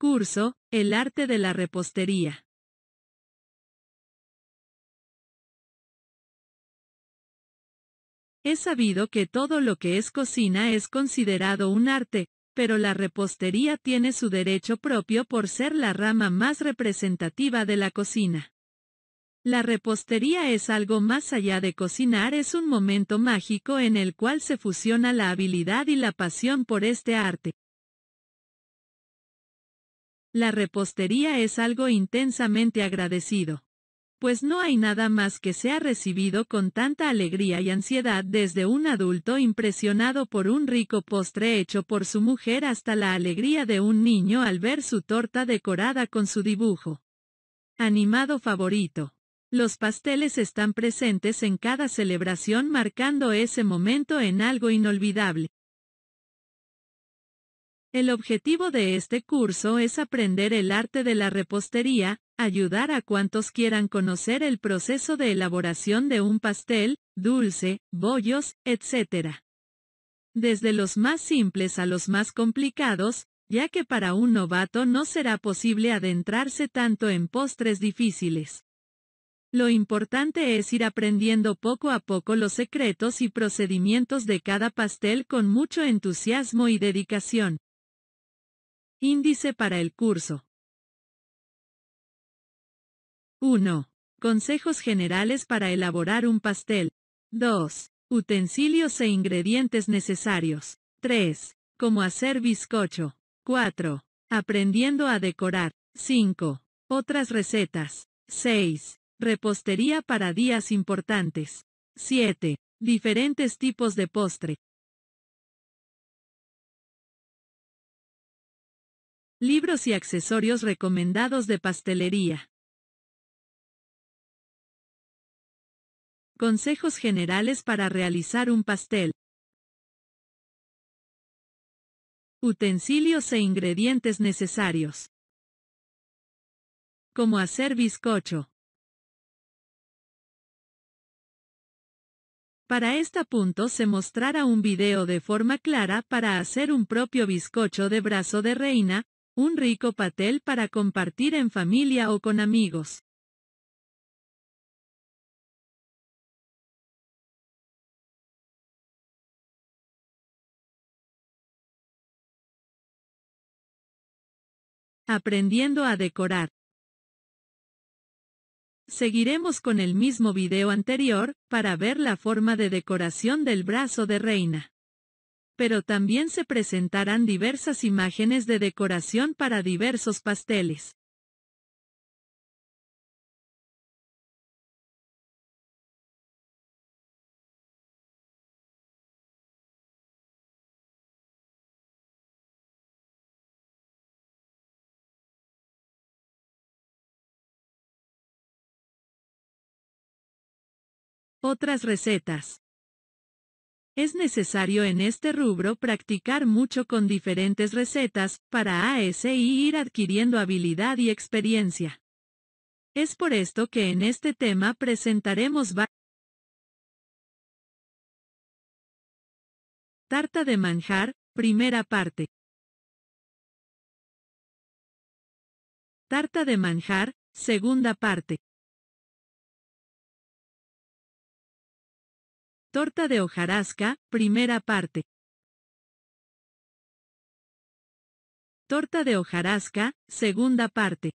Curso, El arte de la repostería. He sabido que todo lo que es cocina es considerado un arte, pero la repostería tiene su derecho propio por ser la rama más representativa de la cocina. La repostería es algo más allá de cocinar, es un momento mágico en el cual se fusiona la habilidad y la pasión por este arte, la repostería es algo intensamente agradecido. Pues no hay nada más que sea recibido con tanta alegría y ansiedad desde un adulto impresionado por un rico postre hecho por su mujer hasta la alegría de un niño al ver su torta decorada con su dibujo. Animado favorito. Los pasteles están presentes en cada celebración marcando ese momento en algo inolvidable. El objetivo de este curso es aprender el arte de la repostería, ayudar a cuantos quieran conocer el proceso de elaboración de un pastel, dulce, bollos, etc. Desde los más simples a los más complicados, ya que para un novato no será posible adentrarse tanto en postres difíciles. Lo importante es ir aprendiendo poco a poco los secretos y procedimientos de cada pastel con mucho entusiasmo y dedicación. Índice para el curso. 1. Consejos generales para elaborar un pastel. 2. Utensilios e ingredientes necesarios. 3. Cómo hacer bizcocho. 4. Aprendiendo a decorar. 5. Otras recetas. 6. Repostería para días importantes. 7. Diferentes tipos de postre. Libros y accesorios recomendados de pastelería. Consejos generales para realizar un pastel. Utensilios e ingredientes necesarios. Cómo hacer bizcocho. Para este punto se mostrará un video de forma clara para hacer un propio bizcocho de brazo de reina, un rico patel para compartir en familia o con amigos. Aprendiendo a decorar. Seguiremos con el mismo video anterior, para ver la forma de decoración del brazo de reina pero también se presentarán diversas imágenes de decoración para diversos pasteles. Otras recetas es necesario en este rubro practicar mucho con diferentes recetas, para ASI ir adquiriendo habilidad y experiencia. Es por esto que en este tema presentaremos Tarta de manjar, primera parte. Tarta de manjar, segunda parte. Torta de hojarasca, primera parte. Torta de hojarasca, segunda parte.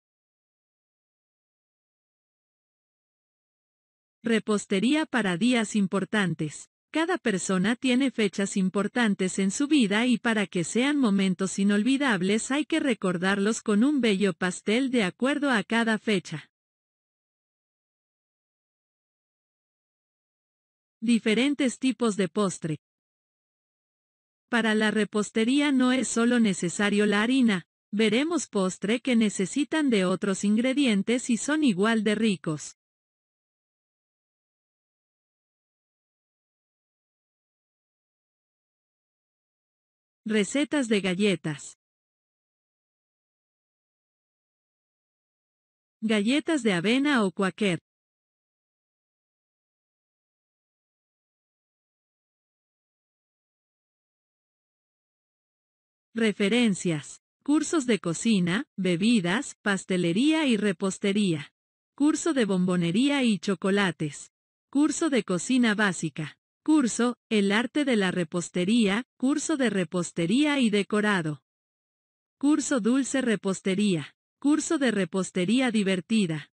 Repostería para días importantes. Cada persona tiene fechas importantes en su vida y para que sean momentos inolvidables hay que recordarlos con un bello pastel de acuerdo a cada fecha. Diferentes tipos de postre. Para la repostería no es solo necesario la harina, veremos postre que necesitan de otros ingredientes y son igual de ricos. Recetas de galletas. Galletas de avena o cuaquer. Referencias. Cursos de cocina, bebidas, pastelería y repostería. Curso de bombonería y chocolates. Curso de cocina básica. Curso, El arte de la repostería, curso de repostería y decorado. Curso dulce repostería. Curso de repostería divertida.